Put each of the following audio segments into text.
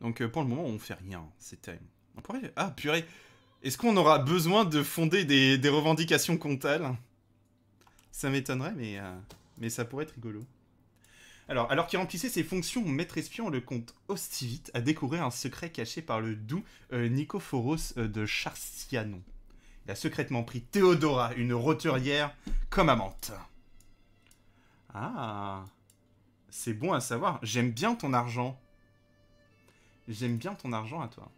Donc euh, pour le moment, on fait rien. C'est terrible. pourrait... Ah, purée Est-ce qu'on aura besoin de fonder des, revendications comptales Ça m'étonnerait, mais, euh, mais ça pourrait être rigolo. Alors, alors qu'il remplissait ses fonctions, maître espion, le comte Ostivit a découvert un secret caché par le doux euh, Nicophoros de Charcianon. Il a secrètement pris Théodora, une roturière, comme amante. Ah, c'est bon à savoir. J'aime bien ton argent. J'aime bien ton argent à toi.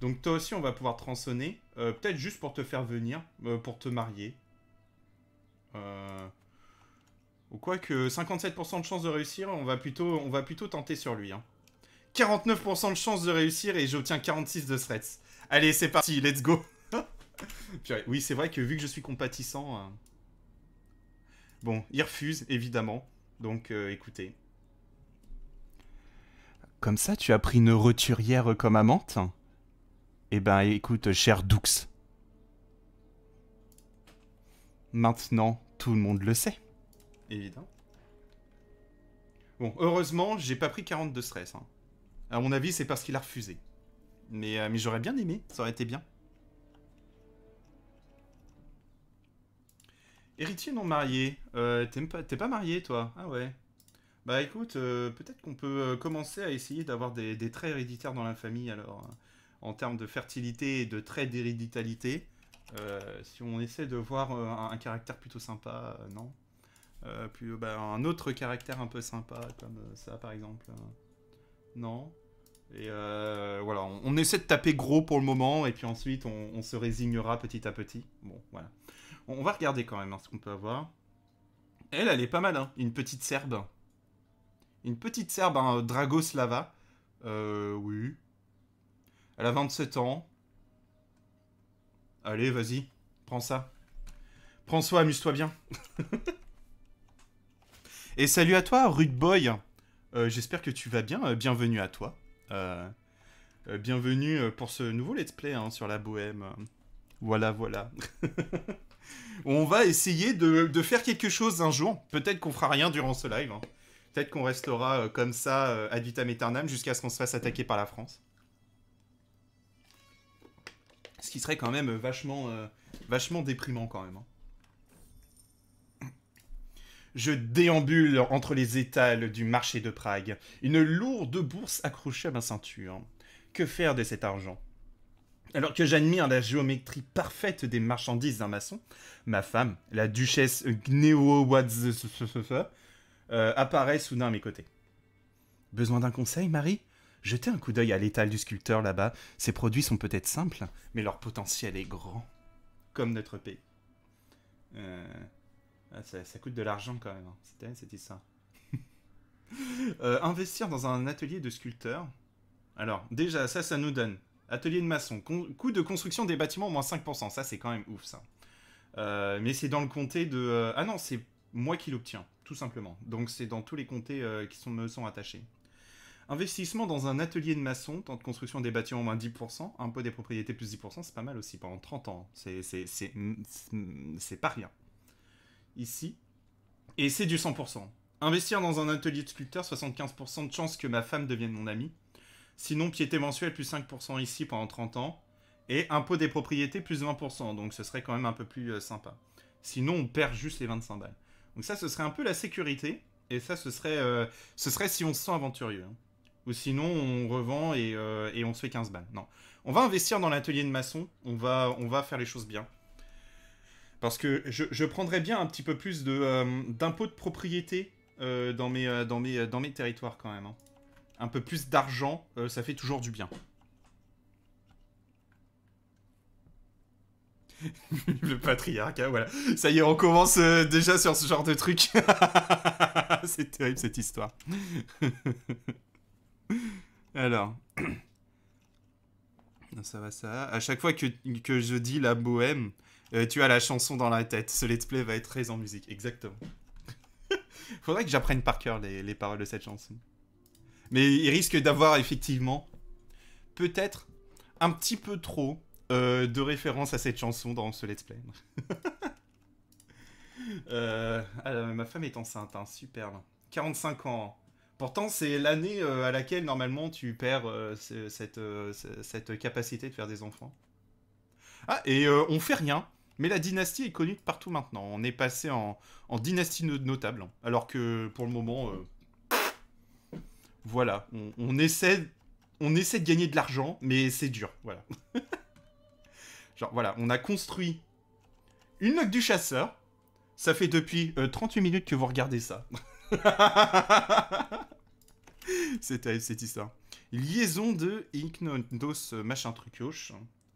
Donc toi aussi, on va pouvoir trançonner euh, Peut-être juste pour te faire venir, euh, pour te marier. Euh, ou quoi que 57% de chance de réussir, on va plutôt, on va plutôt tenter sur lui. 49% hein. de chance de réussir et j'obtiens 46 de stress. Allez, c'est parti, let's go Oui, c'est vrai que vu que je suis compatissant... Bon, il refuse, évidemment. Donc, écoutez... Comme ça, tu as pris une roturière comme amante Eh ben, écoute, cher Doux... Maintenant, tout le monde le sait. Évident. Bon, heureusement, j'ai pas pris 42 stress. Hein. À mon avis, c'est parce qu'il a refusé. Euh, mais, j'aurais bien aimé, ça aurait été bien. Héritier non marié. Euh, t'es pas marié, toi Ah ouais. Bah écoute, euh, peut-être qu'on peut euh, commencer à essayer d'avoir des, traits héréditaires dans la famille alors, hein. en termes de fertilité et de traits d'héréditalité. Euh, si on essaie de voir un, caractère plutôt sympa, non Puis bah, un autre caractère un peu sympa, comme ça par exemple, non et voilà, on, essaie de taper gros pour le moment, et puis ensuite on, se résignera petit à petit. Bon, voilà. On, va regarder quand même hein, ce qu'on peut avoir. Elle, elle est pas mal, hein, une petite serbe. Une petite serbe, un Dragoslava. Euh, oui. Elle a 27 ans. Allez, vas-y, prends ça. Prends soin, amuse-toi bien. Et salut à toi, Rude Boy. Euh, j'espère que tu vas bien. Euh, bienvenue à toi. Euh, bienvenue pour ce nouveau let's play hein, sur la bohème. Voilà, voilà. On va essayer de, faire quelque chose un jour. Peut-être qu'on fera rien durant ce live. Hein. Peut-être qu'on restera euh, comme ça, euh, ad vitam aeternam, jusqu'à ce qu'on se fasse attaquer par la France. Ce qui serait quand même euh, vachement, vachement déprimant quand même. Hein. Je déambule entre les étals du marché de Prague, une lourde bourse accrochée à ma ceinture. Que faire de cet argent alors que j'admire la géométrie parfaite des marchandises d'un maçon, ma femme, la duchesse Gneo Euh, apparaît soudain à mes côtés. Besoin d'un conseil, Marie Jetez un coup d'œil à l'étal du sculpteur là-bas. Ses produits sont peut-être simples, mais leur potentiel est grand. Comme notre pays. Euh, ah, ça, coûte de l'argent quand même, hein. c'était ça. Euh, investir dans un atelier de sculpteur. Alors, déjà, ça, ça nous donne. Atelier de maçon, coût de construction des bâtiments moins 5%, ça c'est quand même ouf ça. mais c'est dans le comté de... Ah non, c'est moi qui l'obtiens tout simplement. Donc c'est dans tous les comtés euh, qui sont, me sont attachés. Investissement dans un atelier de maçon, temps de construction des bâtiments moins 10%, impôt des propriétés plus 10%, c'est pas mal aussi, pendant 30 ans. C'est pas rien. Ici. Et c'est du 100%. Investir dans un atelier de sculpteur, 75% de chance que ma femme devienne mon amie. Sinon, piété mensuelle, plus 5% ici pendant 30 ans. Et impôt des propriétés, plus 20%. Donc ce serait quand même un peu plus euh, sympa. Sinon, on perd juste les 25 balles. Donc ça, ce serait un peu la sécurité. Et ça, ce serait, euh, ce serait si on se sent aventurieux. Hein. Ou sinon, on revend et, euh, on se fait 15 balles. Non. On va investir dans l'atelier de maçon. On va, on va faire les choses bien. Parce que je, prendrais bien un petit peu plus euh, d'impôts de, propriété dans, mes, dans, mes, dans mes territoires quand même. Hein. Un peu plus d'argent, ça fait toujours du bien. le patriarcat, voilà. Ça y est, on commence euh, déjà sur ce genre de truc. c'est terrible cette histoire. Alors. ça va, ça va. À chaque fois que, je dis la bohème, euh, tu as la chanson dans la tête. Ce let's play va être très en musique, exactement. Faudrait que j'apprenne par cœur les, les paroles de cette chanson. Mais il risque d'avoir effectivement, peut-être, un petit peu trop euh, de référence à cette chanson dans ce let's play. Euh, ah, ma femme est enceinte, super. Hein, superbe. 45 ans. Pourtant, c'est l'année euh, à laquelle normalement tu perds cette, capacité de faire des enfants. Ah, et on fait rien. Mais la dynastie est connue de partout maintenant. On est passé en, dynastie notable. Alors que pour le moment, voilà, on, essaie, on essaie de gagner de l'argent, mais c'est dur. Voilà. Genre, voilà, on a construit une note du chasseur. Ça fait depuis 38 euh, minutes que vous regardez ça. c'est terrible cette histoire. Liaison de Inknos euh, machin truc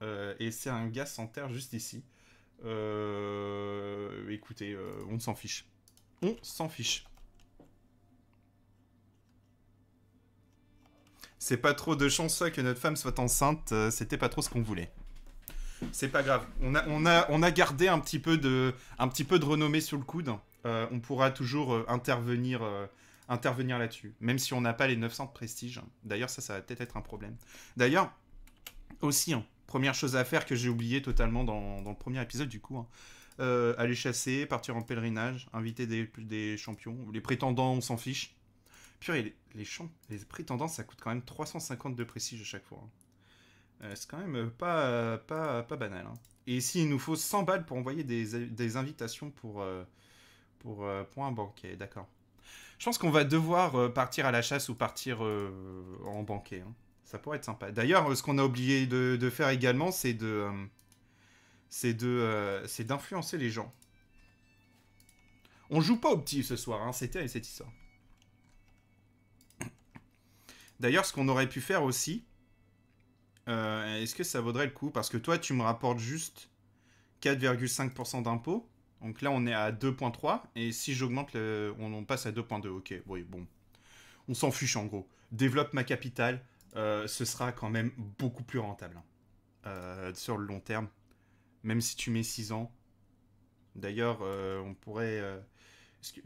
euh, et c'est un gars sans terre juste ici. écoutez, on s'en fiche. On s'en fiche. C'est pas trop de chance que notre femme soit enceinte, c'était pas trop ce qu'on voulait. C'est pas grave. On a, on, a, gardé un petit peu de, un petit peu de renommée sur le coude. Euh, on pourra toujours euh, intervenir, euh, intervenir là-dessus, même si on n'a pas les 900 de prestige. D'ailleurs, ça, ça va peut-être être un problème. D'ailleurs, aussi, hein, première chose à faire que j'ai oublié totalement dans, le premier épisode, du coup, hein, aller chasser, partir en pèlerinage, inviter des, des champions. Les prétendants, on s'en fiche. Purée, les, les, les prétendants, ça coûte quand même 350 de prestige à chaque fois. Hein. Euh, c'est quand même euh, pas, pas, banal. Hein. Et ici, il nous faut 100 balles pour envoyer des, invitations pour, euh, pour, pour un banquet, d'accord. Je pense qu'on va devoir partir à la chasse ou partir en banquet. Hein. Ça pourrait être sympa. D'ailleurs, ce qu'on a oublié de, faire également, c'est de... c'est de... c'est d'influencer les gens. On joue pas au petit ce soir, hein, c'était c'était cette histoire. D'ailleurs, ce qu'on aurait pu faire aussi, euh, est-ce que ça vaudrait le coup Parce que toi, tu me rapportes juste 4,5% d'impôts. Donc là, on est à 2,3. Et si j'augmente, on, passe à 2,2. Ok, oui, bon. On s'en fiche en gros. Développe ma capitale. Euh, ce sera quand même beaucoup plus rentable hein. euh, sur le long terme. Même si tu mets 6 ans. D'ailleurs, on pourrait.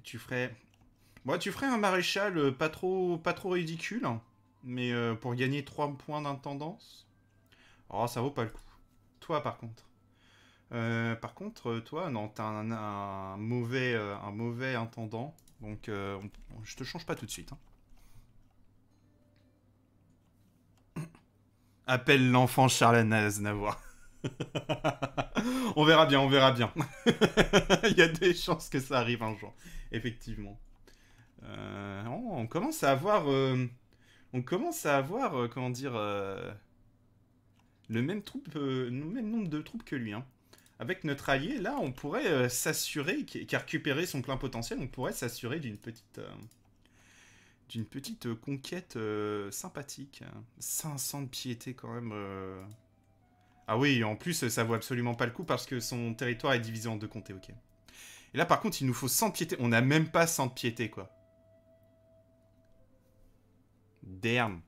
tu ferais. Moi, tu ferais un maréchal pas trop, pas trop ridicule, hein. mais pour gagner 3 points d'intendance. Oh, ça vaut pas le coup. Toi, par contre. Euh, par contre, euh, toi, non, t'as un, mauvais, euh, un mauvais intendant. Donc, je te change pas tout de suite. Hein. Appelle l'enfant Charles Navois. on verra bien, on verra bien. Il y a des chances que ça arrive un jour. Effectivement. Oh, on commence à avoir... on commence à avoir, comment dire le même, troupe, euh, nombre de troupes que lui. Hein. Avec notre allié, là, on pourrait euh, s'assurer, qui a récupéré son plein potentiel, on pourrait s'assurer d'une petite, euh, d'une petite conquête sympathique. 500 hein. de piété, quand même. Ah oui, en plus, ça vaut absolument pas le coup parce que son territoire est divisé en deux comtés, ok. Et là, par contre, il nous faut 100 piété. On n'a même pas 100 de piété, quoi. Damn.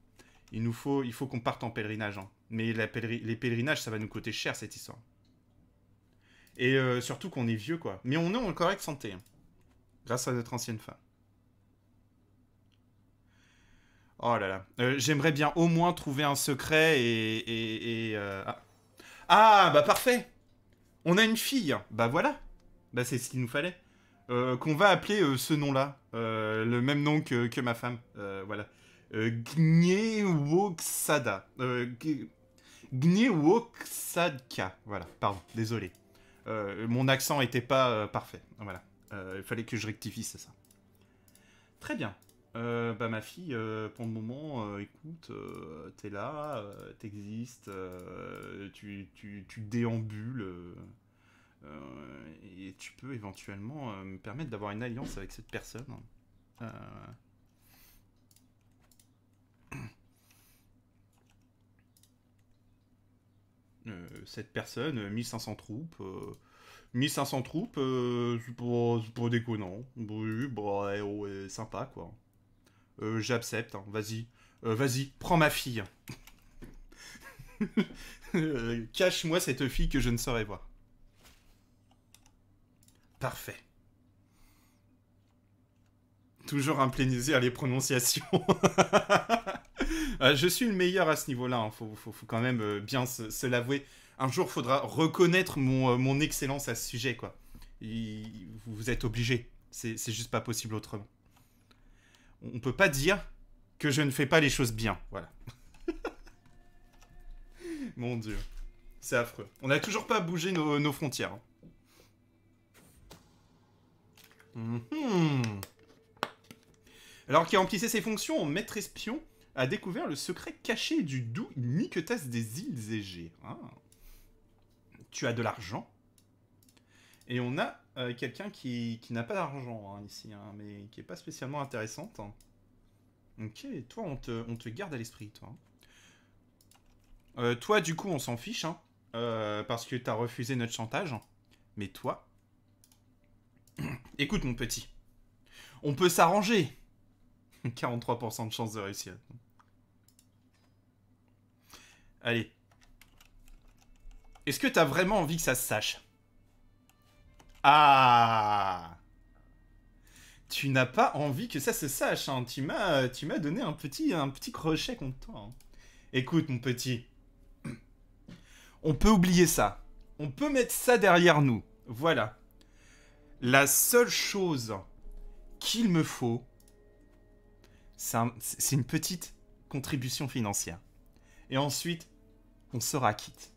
Il nous faut, il faut qu'on parte en pèlerinage. Hein. Mais les pèlerinages, ça va nous coûter cher cette histoire. Et euh, surtout qu'on est vieux, quoi. Mais on est en correcte santé. Hein. grâce à notre ancienne femme. Oh là là. Euh, j'aimerais bien au moins trouver un secret et... Euh, ah. ah. bah parfait On a une fille Bah voilà Bah c'est ce qu'il nous fallait. Qu'on va appeler ce nom-là. le même nom que, ma femme. voilà. Gniewoksada. Euh, Gniwoksadka. Voilà, pardon, désolé. Euh, mon accent n'était pas euh, parfait. Voilà. Euh, il fallait que je rectifie, c'est ça. Très bien. bah ma fille, pour le moment, écoute, t'es là, t'existes, tu, tu, tu, déambules, et tu peux éventuellement me permettre d'avoir une alliance avec cette personne. Euh, cette personne, 1500 euh, troupes. 1500 euh, troupes, c'est pas, déconnant. Oui, bah, sympa, quoi. J'accepte, hein, vas-y. vas-y, prends ma fille. Cache-moi cette fille que je ne saurais voir. Parfait. Toujours un à les prononciations. Euh, je suis le meilleur à ce niveau-là, hein. faut, quand même euh, bien se, l'avouer. Un jour, faudra reconnaître mon, euh, excellence à ce sujet, quoi. vous êtes obligé, c'est juste pas possible autrement. On peut pas dire que je ne fais pas les choses bien, voilà. Mon dieu, c'est affreux. On n'a toujours pas bougé nos, frontières. Hein. Mhm. Alors qui remplissait ses fonctions en maître espion, a découvert le secret caché du doux Niketas des îles Égées. Ah. Tu as de l'argent. Et on a euh, quelqu'un qui, n'a pas d'argent hein, ici, hein, mais qui n'est pas spécialement intéressante. Ok, toi, on te, on te garde à l'esprit, toi. Euh, toi, du coup, on s'en fiche, hein, euh, parce que t'as refusé notre chantage. Mais toi... Écoute, mon petit. On peut s'arranger. 43% de chance de réussir. Allez. Est-ce que t'as vraiment envie que ça se sache Ah Tu n'as pas envie que ça se sache, hein. Tu m'as, donné un petit, un petit crochet contre toi. Hein. Écoute, mon petit. On peut oublier ça. On peut mettre ça derrière nous. Voilà. La seule chose qu'il me faut, c'est une petite contribution financière. Et ensuite, on sera quitte.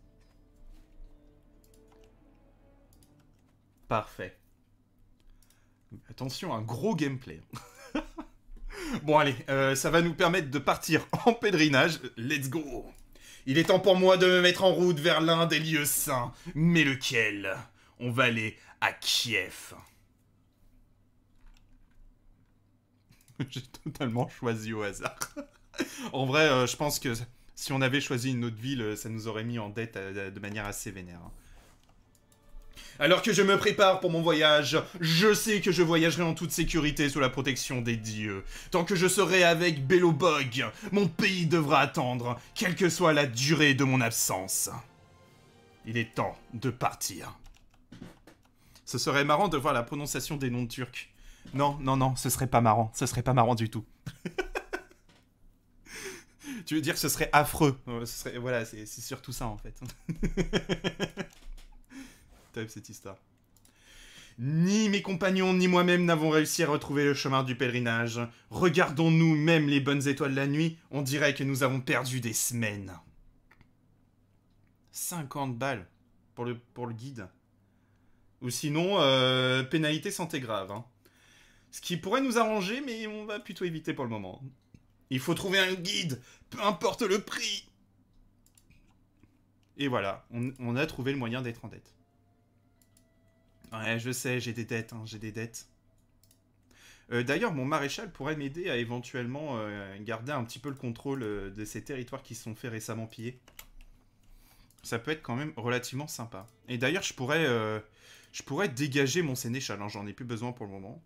Parfait. Attention, un gros gameplay. bon allez, euh, ça va nous permettre de partir en pèlerinage. Let's go Il est temps pour moi de me mettre en route vers l'un des lieux saints. Mais lequel On va aller à Kiev. J'ai totalement choisi au hasard. en vrai, euh, je pense que si on avait choisi une autre ville, euh, ça nous aurait mis en dette euh, de manière assez vénère. Hein. Alors que je me prépare pour mon voyage, je sais que je voyagerai en toute sécurité sous la protection des dieux. Tant que je serai avec Bellobog, mon pays devra attendre, quelle que soit la durée de mon absence. Il est temps de partir. Ce serait marrant de voir la prononciation des noms turcs. Non, non, non, ce serait pas marrant, ce serait pas marrant du tout. tu veux dire que ce serait affreux. voilà, c'est surtout ça en fait. Top cette histoire. Ni mes compagnons ni moi-même n'avons réussi à retrouver le chemin du pèlerinage. Regardons-nous même les bonnes étoiles de la nuit, on dirait que nous avons perdu des semaines. 50 balles pour le, pour le guide. Ou sinon, euh, pénalité santé grave. Hein. Ce qui pourrait nous arranger, mais on va plutôt éviter pour le moment. Il faut trouver un guide, peu importe le prix. Et voilà, on, a trouvé le moyen d'être en dette. Ouais, je sais, j'ai des dettes, hein, j'ai des dettes. Euh, d'ailleurs, mon maréchal pourrait m'aider à éventuellement euh, garder un petit peu le contrôle euh, de ces territoires qui se sont fait récemment piller. Ça peut être quand même relativement sympa. Et d'ailleurs, je pourrais, je pourrais dégager mon sénéchal. Hein, j'en ai plus besoin pour le moment.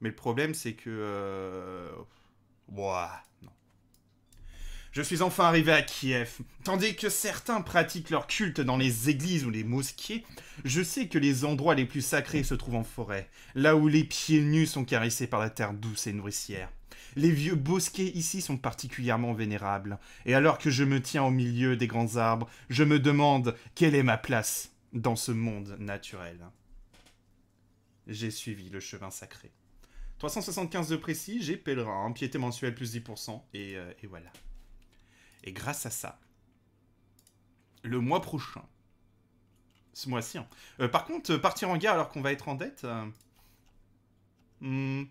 Mais le problème, c'est que je suis enfin arrivé à Kiev. Tandis que certains pratiquent leur culte dans les églises ou les mosquées, je sais que les endroits les plus sacrés se trouvent en forêt, là où les pieds nus sont caressés par la terre douce et nourricière. Les vieux bosquets ici sont particulièrement vénérables, et alors que je me tiens au milieu des grands arbres, je me demande quelle est ma place dans ce monde naturel. J'ai suivi le chemin sacré. 375 de précis, j'ai pèlerin, piété mensuelle plus 10%, euh, et, voilà. Et grâce à ça, le mois prochain, ce mois-ci, hein, euh, par contre, euh, partir en guerre alors qu'on va être en dette... Hmm.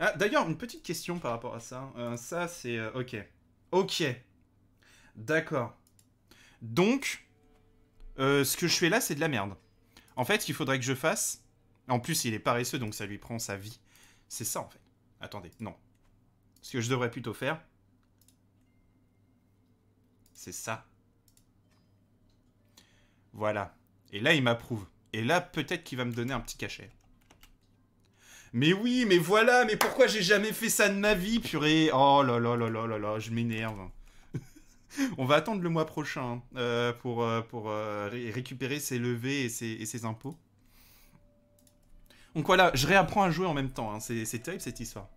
Ah, D'ailleurs, une petite question par rapport à ça. ça, c'est... ok. Ok. D'accord. Donc, ce que je fais là, c'est de la merde. En fait, il faudrait que je fasse... En plus, il est paresseux, donc ça lui prend sa vie. C'est ça, en fait. Attendez, non. Ce que je devrais plutôt faire, c'est ça. Voilà. Et là, il m'approuve. Et là, peut-être qu'il va me donner un petit cachet. Mais oui, mais voilà, mais pourquoi j'ai jamais fait ça de ma vie, purée Oh là là là là là là, je m'énerve. On va attendre le mois prochain hein, euh, pour, euh, pour euh, récupérer ses levées et ses impôts. Donc voilà, je réapprends à jouer en même temps. Hein. C'est terrible cette histoire.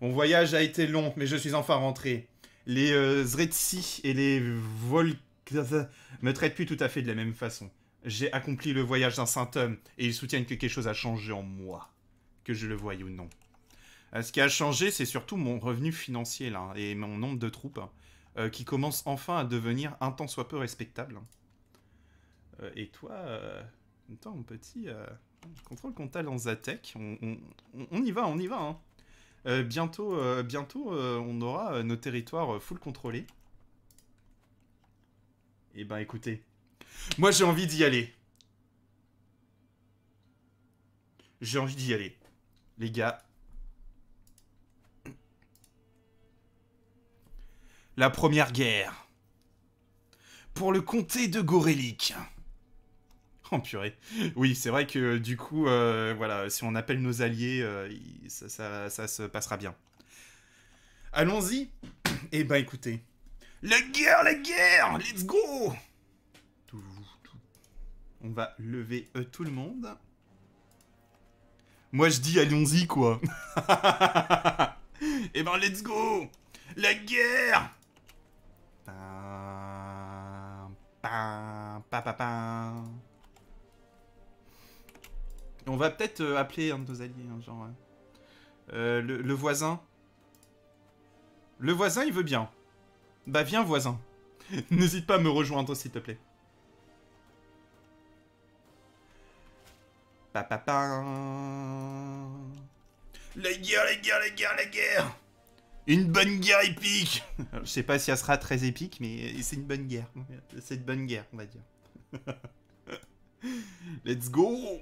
Mon voyage a été long, mais je suis enfin rentré. Les euh, Zretsi et les Volk me traitent plus tout à fait de la même façon. J'ai accompli le voyage d'un saint homme, et ils soutiennent que quelque chose a changé en moi, que je le voie ou non. Euh, ce qui a changé, c'est surtout mon revenu financier et mon nombre de troupes, hein, euh, qui commencent enfin à devenir un tant soit peu respectable. Hein. et toi, toi, mon petit... Contrôle comptable en Zatec. On, on, y va, on y va. Hein. Euh, bientôt, euh, bientôt euh, on aura nos territoires full contrôlés. Eh ben écoutez, moi j'ai envie d'y aller. J'ai envie d'y aller. Les gars. La première guerre. Pour le comté de Gorélic. Oh purée. Oui, c'est vrai que euh, du coup, euh, voilà, si on appelle nos alliés, euh, ça, se passera bien. Allons-y Eh ben écoutez. La guerre, la guerre Let's go On va lever tout le monde. Moi je dis allons-y quoi. eh ben let's go La guerre on va peut-être euh, appeler un de nos alliés, hein, genre... Euh, euh, le, voisin. Le voisin, il veut bien. Bah viens, voisin. N'hésite pas à me rejoindre, s'il te plaît. Papapa. La guerre, la guerre, la guerre, la guerre Une bonne guerre épique Je sais pas si elle sera très épique, mais c'est une bonne guerre. C'est une bonne guerre, on va dire. Let's go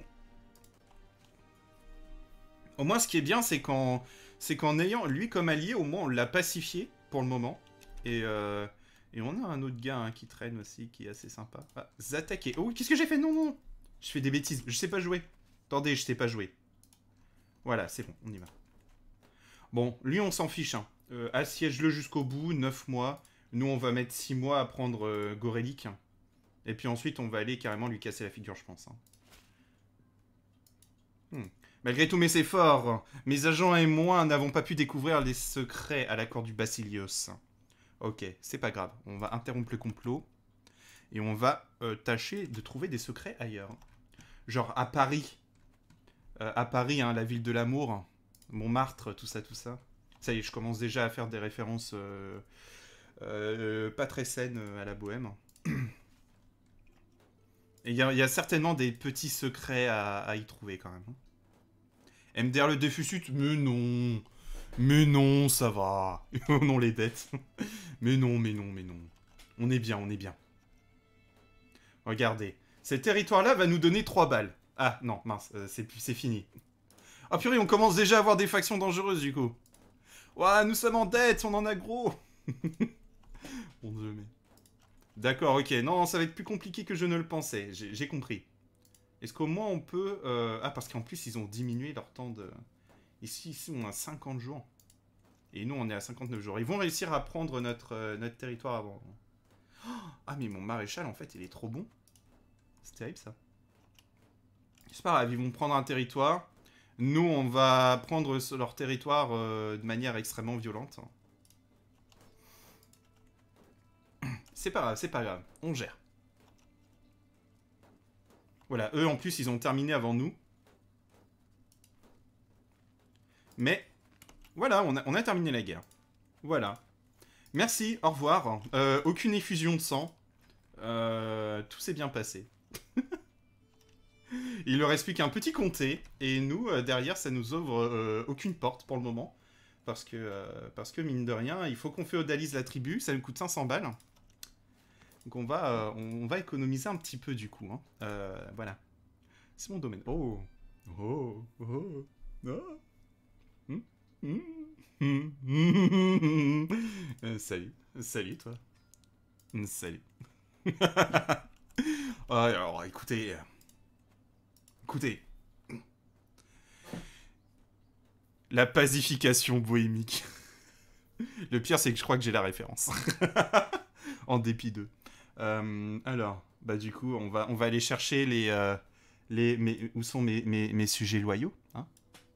au moins, ce qui est bien, c'est qu'en c'est qu'en ayant lui comme allié, au moins on l'a pacifié pour le moment. Et, euh, on a un autre gars hein, qui traîne aussi, qui est assez sympa. Ah, Zatake. Oh, qu'est-ce que j'ai fait Non, non Je fais des bêtises. Je sais pas jouer. Attendez, je sais pas jouer. Voilà, c'est bon, on y va. Bon, lui, on s'en fiche. Hein. Euh, assiège-le jusqu'au bout, 9 mois. Nous, on va mettre 6 mois à prendre euh, Et puis ensuite, on va aller carrément lui casser la figure, je pense. Hum. Malgré tous mes efforts, mes agents et moi n'avons pas pu découvrir les secrets à l'accord du Basilios. Ok, c'est pas grave, on va interrompre le complot et on va euh, tâcher de trouver des secrets ailleurs. Genre à Paris. Euh, à Paris, hein, la ville de l'amour, Montmartre, tout ça, tout ça. Ça y est, je commence déjà à faire des références euh, pas très saines à la bohème. Et il y, a certainement des petits secrets à y trouver quand même. MDR ah, le déficit Mais non Mais non, ça va oh non les dettes Mais non, mais non, mais non. On est bien, on est bien. Regardez. Cet territoire-là va nous donner 3 balles. Ah, non, mince, euh, c'est fini. Ah purée, on commence déjà à avoir des factions dangereuses, du coup. Ouah, nous sommes en dette, on en a gros bon dieu, mais... D'accord, ok. Non, ça va être plus compliqué que je ne le pensais. J'ai compris. Est-ce qu'au moins on peut... Euh, ah, parce qu'en plus, ils ont diminué leur temps de... Ici, on a 50 jours. Et nous, on est à 59 jours. Ils vont réussir à prendre notre, euh, notre territoire avant. Oh, ah, mais mon maréchal, en fait, il est trop bon. C'est terrible, ça. C'est pas grave, ils vont prendre un territoire. Nous, on va prendre leur territoire euh, de manière extrêmement violente. C'est pas grave, c'est pas grave. On gère. Voilà, eux en plus, ils ont terminé avant nous. Mais voilà, on a, terminé la guerre. Voilà. Merci, au revoir. Euh, aucune effusion de sang. Euh, tout s'est bien passé. Il leur plus qu'un petit comté, et nous, euh, derrière, ça nous ouvre aucune porte pour le moment. Parce que, parce que, mine de rien, il faut qu'on féodalise la tribu, ça nous coûte 500 balles. Donc on va, euh, on va économiser un petit peu du coup. Hein. Euh, voilà. C'est mon domaine. Oh Oh Oh ah. hmm. Hmm. Hmm. Euh, Salut. Salut toi. Salut. Ah, alors, écoutez. Écoutez. La pacification bohémique. Le pire, c'est que je crois que j'ai la référence. en dépit d'eux. Euh, alors, bah du coup, on va, on va aller chercher les, euh, les où sont mes, sujets loyaux hein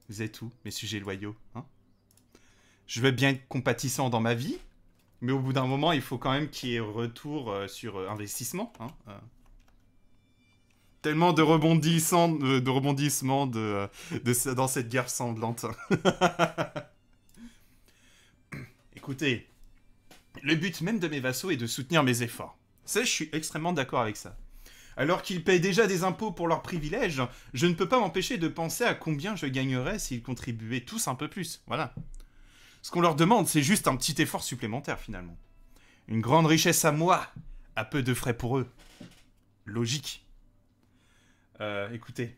Vous êtes où, mes sujets loyaux hein Je veux bien être compatissant dans ma vie, mais au bout d'un moment, il faut quand même qu'il y ait retour euh, sur investissement. Hein, tellement de rebondissements de, dans cette guerre sanglante. Écoutez, le but même de mes vassaux est de soutenir mes efforts sais, je suis extrêmement d'accord avec ça. Alors qu'ils payent déjà des impôts pour leurs privilèges, je ne peux pas m'empêcher de penser à combien je gagnerais s'ils contribuaient tous un peu plus. Voilà. Ce qu'on leur demande, c'est juste un petit effort supplémentaire finalement. Une grande richesse à moi, à peu de frais pour eux. Logique. Euh, écoutez.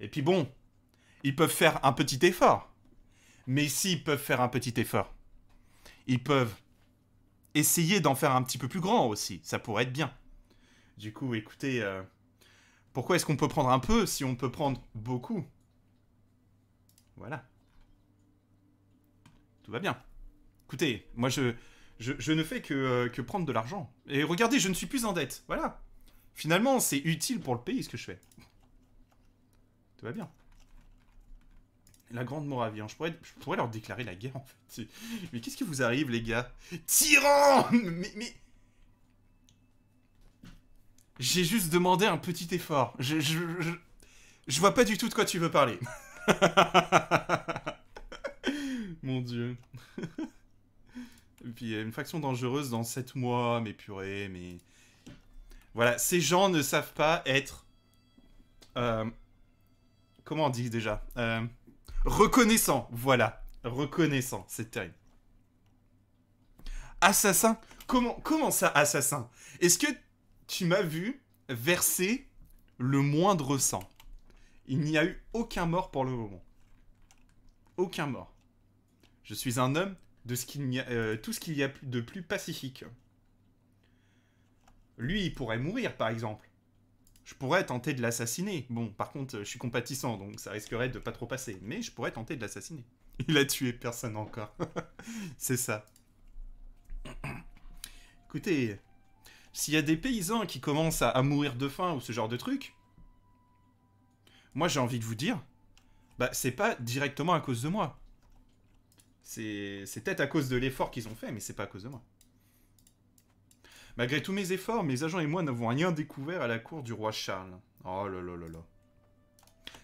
Et puis bon, ils peuvent faire un petit effort. Mais s'ils peuvent faire un petit effort, ils peuvent Essayez d'en faire un petit peu plus grand aussi. Ça pourrait être bien. Du coup, écoutez, euh, pourquoi est-ce qu'on peut prendre un peu si on peut prendre beaucoup Voilà. Tout va bien. Écoutez, moi je, je, ne fais que, euh, que prendre de l'argent. Et regardez, je ne suis plus en dette. Voilà. Finalement, c'est utile pour le pays ce que je fais. Tout va bien la Grande Moravie. Hein. Je, pourrais, je, pourrais, leur déclarer la guerre, en fait. Mais qu'est-ce qui vous arrive, les gars Tyran Mais... J'ai juste demandé un petit effort. Je, je, je, vois pas du tout de quoi tu veux parler. Mon dieu. Et puis une faction dangereuse dans 7 mois, mais purée, mais... Voilà, ces gens ne savent pas être... Euh, comment on dit déjà euh, Reconnaissant, voilà. Reconnaissant, c'est terrible. Assassin Comment, comment ça, assassin Est-ce que tu m'as vu verser le moindre sang Il n'y a eu aucun mort pour le moment. Aucun mort. Je suis un homme de ce qu'il euh, tout ce qu'il y a de plus pacifique. Lui, il pourrait mourir, par exemple je pourrais tenter de l'assassiner. Bon, par contre, je suis compatissant, donc ça risquerait de pas trop passer. Mais je pourrais tenter de l'assassiner. Il a tué personne encore. C'est ça. Écoutez, s'il y a des paysans qui commencent à, à, mourir de faim ou ce genre de truc, moi j'ai envie de vous dire, bah c'est pas directement à cause de moi. C'est peut-être à cause de l'effort qu'ils ont fait, mais c'est pas à cause de moi. Malgré tous mes efforts, mes agents et moi n'avons rien découvert à la cour du roi Charles. Oh là là là là.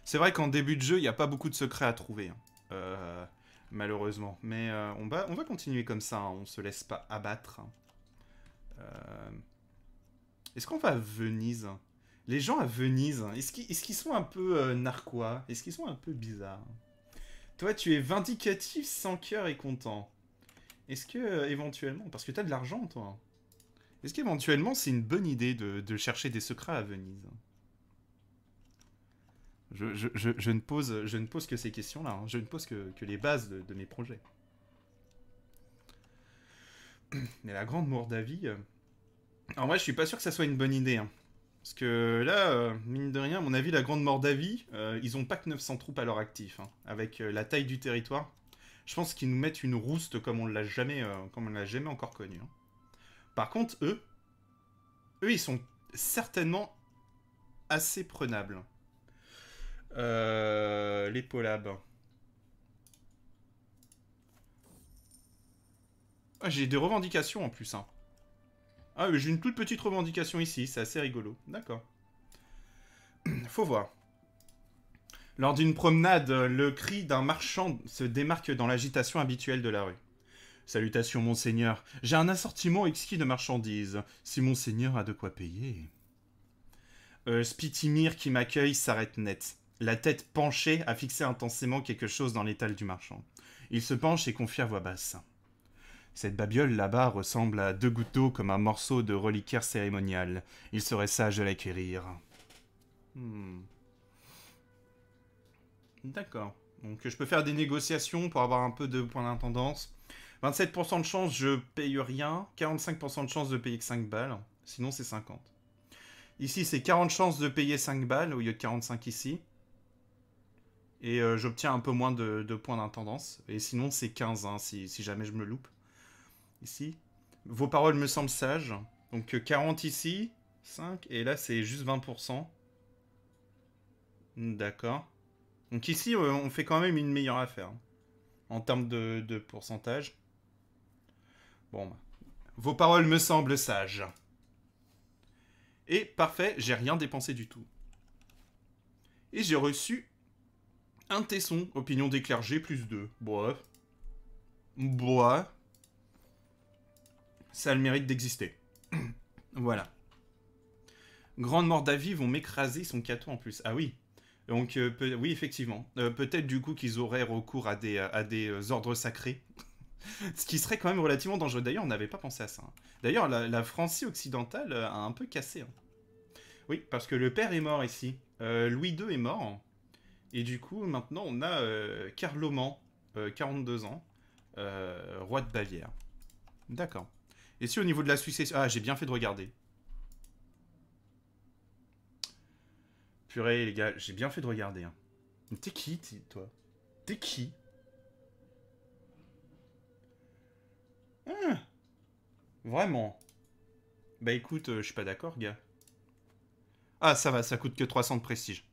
C'est vrai qu'en début de jeu, il n'y a pas beaucoup de secrets à trouver. Hein. Euh, malheureusement. Mais euh, on, va, on va continuer comme ça, On hein. on se laisse pas abattre. Hein. Euh, est-ce qu'on va à Venise Les gens à Venise, est-ce qu'ils sont un peu narquois Est-ce qu'ils sont un peu bizarres Toi, tu es vindicatif, sans cœur et content. Est-ce que, éventuellement... Parce que t'as de l'argent, toi. Est-ce qu'éventuellement c'est une bonne idée de, chercher des secrets à Venise je, ne pose, que ces questions-là, hein. je ne pose que, les bases de, mes projets. Mais la Grande Mordavie... Euh, en vrai, je suis pas sûr que ça soit une bonne idée. Hein. Parce que là, euh, mine de rien, à mon avis, la Grande mort euh, ils ont pas que 900 troupes à leur actif. Hein, avec la taille du territoire, je pense qu'ils nous mettent une rouste comme on l'a jamais, comme on l'a jamais encore connue. Par contre, eux, eux, ils sont certainement assez prenables. Euh, les polabs. Ah, j'ai des revendications en plus. Hein. Ah, j'ai une toute petite revendication ici, c'est assez rigolo. D'accord. Faut voir. Lors d'une promenade, le cri d'un marchand se démarque dans l'agitation habituelle de la rue. Salutations, monseigneur. J'ai un assortiment exquis de marchandises, si monseigneur a de quoi payer. Euh, qui m'accueille s'arrête net, la tête penchée à fixer intensément quelque chose dans l'étal du marchand. Il se penche et confie à voix basse. Cette babiole là-bas ressemble à deux gouttes d'eau comme un morceau de reliquaire cérémonial. Il serait sage de l'acquérir. Hmm. D'accord. Donc je peux faire des négociations pour avoir un peu de points d'intendance. 27% de chance, je paye rien. 45% de chance de payer que 5 balles. Sinon, c'est 50. Ici, c'est 40 chances de payer 5 balles au lieu de 45 ici. Et euh, j'obtiens un peu moins de, points d'intendance. Et sinon, c'est 15 hein, si, jamais je me loupe. Ici. Vos paroles me semblent sages. Donc 40 ici, 5. Et là, c'est juste 20%. Hmm, d'accord. Donc ici, euh, on fait quand même une meilleure affaire. Hein, en termes de pourcentage. Bon, bah. vos paroles me semblent sages. Et parfait, j'ai rien dépensé du tout. Et j'ai reçu un tesson, opinion des clergés, plus 2. Bois. Bois. Ça a le mérite d'exister. voilà. Grande mort d'avis vont m'écraser son cateau en plus. Ah oui. Donc, euh, oui, effectivement. Euh, peut-être du coup qu'ils auraient recours à des euh, ordres sacrés. Ce qui serait quand même relativement dangereux. D'ailleurs, on n'avait pas pensé à ça. Hein. D'ailleurs, la, Francie occidentale euh, a un peu cassé. Hein. Oui, parce que le père est mort ici. Euh, Louis II est mort. Et du coup, maintenant, on a euh, Carloman, 42 ans, roi de Bavière. D'accord. Et si au niveau de la succession... Ah, j'ai bien fait de regarder. Purée, les gars, j'ai bien fait de regarder. Hein. T'es qui, toi T'es qui Ah. vraiment Bah écoute, euh, je suis pas d'accord, gars. Ah, ça va, ça coûte que 300 de prestige.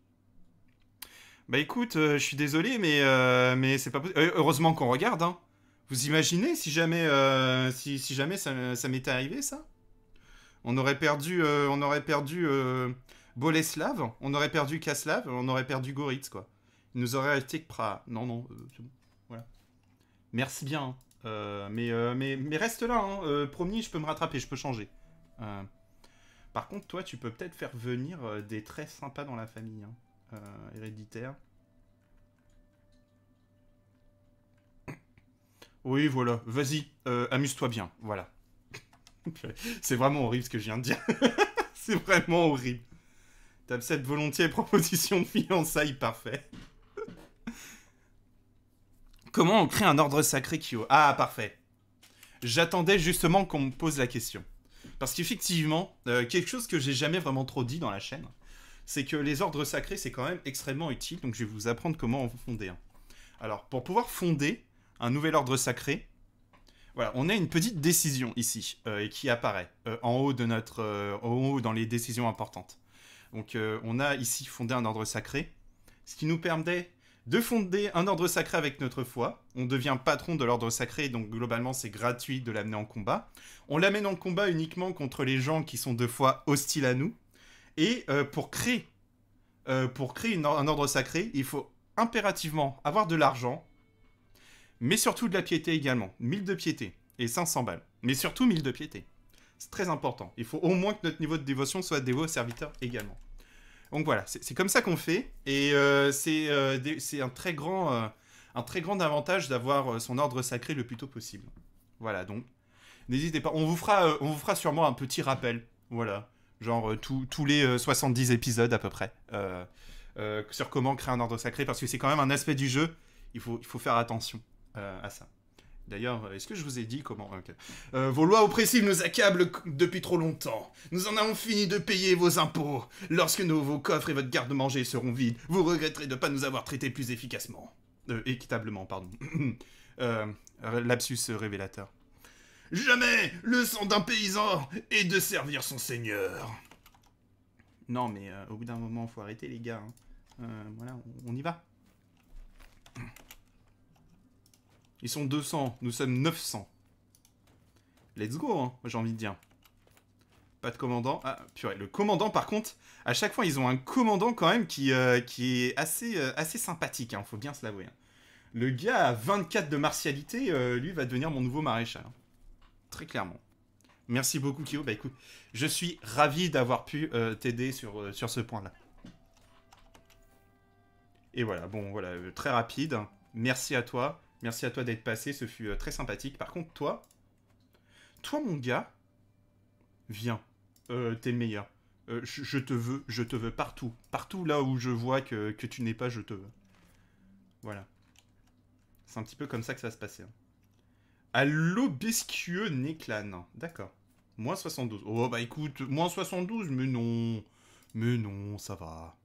Bah écoute, euh, je suis désolé, mais, euh, mais c'est pas possible. heureusement qu'on regarde, hein. Vous imaginez si jamais, si, jamais ça, m'était arrivé, ça On aurait perdu, on aurait perdu Boleslav, on aurait perdu Kaslav, on aurait perdu Goritz, quoi. nous aurait été que Pra. Non, non, Voilà. Merci bien. Hein. Euh, euh, mais, mais, reste là, hein. euh, promis, je peux me rattraper, je peux changer. par contre, toi, tu peux peut-être faire venir des traits sympas dans la famille, hein. héréditaire. Oui, voilà, vas-y, amuse-toi bien, voilà. C'est vraiment horrible ce que je viens de dire. C'est vraiment horrible. cette volontiers proposition de fiançailles, parfait. Comment on crée un ordre sacré Kyo Ah, parfait. J'attendais justement qu'on me pose la question. Parce qu'effectivement, euh, quelque chose que j'ai jamais vraiment trop dit dans la chaîne, c'est que les ordres sacrés, c'est quand même extrêmement utile, donc je vais vous apprendre comment en fonder un. Alors, pour pouvoir fonder un nouvel ordre sacré, voilà, on a une petite décision ici, euh, qui apparaît euh, en haut de notre... en haut dans les décisions importantes. Donc, on a ici fondé un ordre sacré, ce qui nous permettait de fonder un ordre sacré avec notre foi. On devient patron de l'ordre sacré, donc globalement c'est gratuit de l'amener en combat. On l'amène en combat uniquement contre les gens qui sont de foi hostiles à nous. Et euh, pour créer, euh, pour créer un ordre sacré, il faut impérativement avoir de l'argent, mais surtout de la piété également. 1000 de piété et 500 balles. Mais surtout 1000 de piété. C'est très important. Il faut au moins que notre niveau de dévotion soit dévot au serviteur également. Donc voilà, c'est comme ça qu'on fait. Et euh, euh, c'est un, très grand, euh, un très grand avantage d'avoir son ordre sacré le plus tôt possible. Voilà, donc n'hésitez pas. On vous, fera, on vous fera sûrement un petit rappel. Voilà, genre tous les 70 épisodes à peu près. sur comment créer un ordre sacré, parce que c'est quand même un aspect du jeu. Il faut, il faut faire attention à ça. D'ailleurs, euh, est-ce que je vous ai dit comment hein, euh, Vos lois oppressives nous accablent depuis trop longtemps. Nous en avons fini de payer vos impôts. Lorsque nos, vos coffres et votre garde-manger seront vides, vous regretterez de ne pas nous avoir traités plus efficacement. Euh, équitablement, pardon. euh, lapsus révélateur. Jamais le sang d'un paysan est de servir son seigneur. Non, mais euh, au bout d'un moment, faut arrêter, les gars. Hein. voilà, on y va. Ils sont 200, nous sommes 900. Let's go, hein, j'ai envie de dire. Pas de commandant. Ah, purée, le commandant, par contre, à chaque fois, ils ont un commandant quand même qui, euh, qui est assez, euh, assez sympathique, Il hein, faut bien se l'avouer. Hein. Le gars à 24 de martialité, euh, lui, va devenir mon nouveau maréchal. Très clairement. Merci beaucoup, Kyo. Bah écoute, je suis ravi d'avoir pu t'aider sur, sur ce point-là. Et voilà, bon, voilà, très rapide. Merci à toi. Merci à toi d'être passé, ce fut euh, très sympathique. Par contre, toi, toi mon gars, viens, euh, t'es le meilleur. Euh, je, te veux, je te veux partout. Partout là où je vois que, tu n'es pas, je te veux. Voilà. C'est un petit peu comme ça que ça va se passer. Allô, Allo Besquieux D'accord. Moins 72. Oh bah écoute, moins 72, mais non. Mais non, ça va.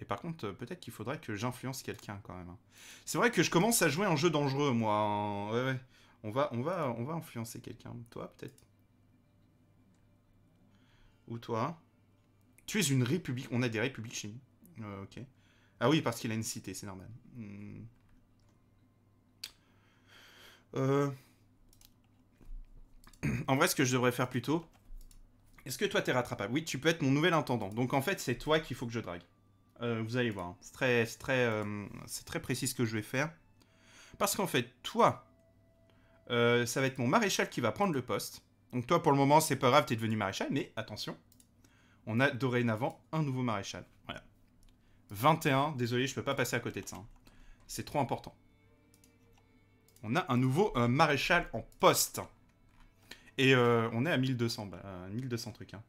Et par contre, euh, peut-être qu'il faudrait que j'influence quelqu'un quand même. Hein. C'est vrai que je commence à jouer un jeu dangereux, moi. Hein. Ouais, ouais. On va, on va, on va influencer quelqu'un. Toi, peut-être. Ou toi. Tu es une république. On a des républiques chez nous. Euh, ok. Ah oui, parce qu'il a une cité, c'est normal. Hmm. Euh. en vrai, ce que je devrais faire plutôt... Est-ce que toi, t'es rattrapable Oui, tu peux être mon nouvel intendant. Donc, en fait, c'est toi qu'il faut que je drague. Euh, vous allez voir, c'est très, très, euh, très précis ce que je vais faire. Parce qu'en fait, toi, euh, ça va être mon maréchal qui va prendre le poste. Donc toi, pour le moment, c'est pas grave, t'es devenu maréchal, mais attention, on a dorénavant un nouveau maréchal. Voilà. 21, désolé, je peux pas passer à côté de ça. Hein. C'est trop important. On a un nouveau maréchal en poste. Et on est à 1200, bah, 1200 trucs. Hein.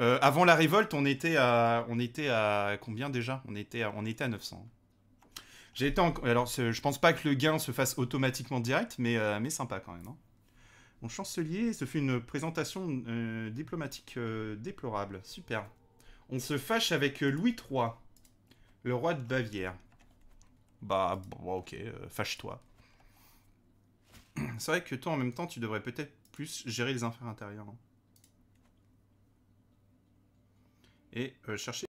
Euh, avant la révolte, on était à, on était à combien déjà on était, à, on était à 900. J'ai été Alors, je pense pas que le gain se fasse automatiquement direct, mais, euh, mais sympa quand même. Hein. Mon chancelier se fait une présentation euh, diplomatique déplorable. Super. On se fâche avec Louis III, le roi de Bavière. Bah, ok, fâche-toi. C'est vrai que toi, en même temps, tu devrais peut-être plus gérer les affaires intérieures. Hein. et euh, chercher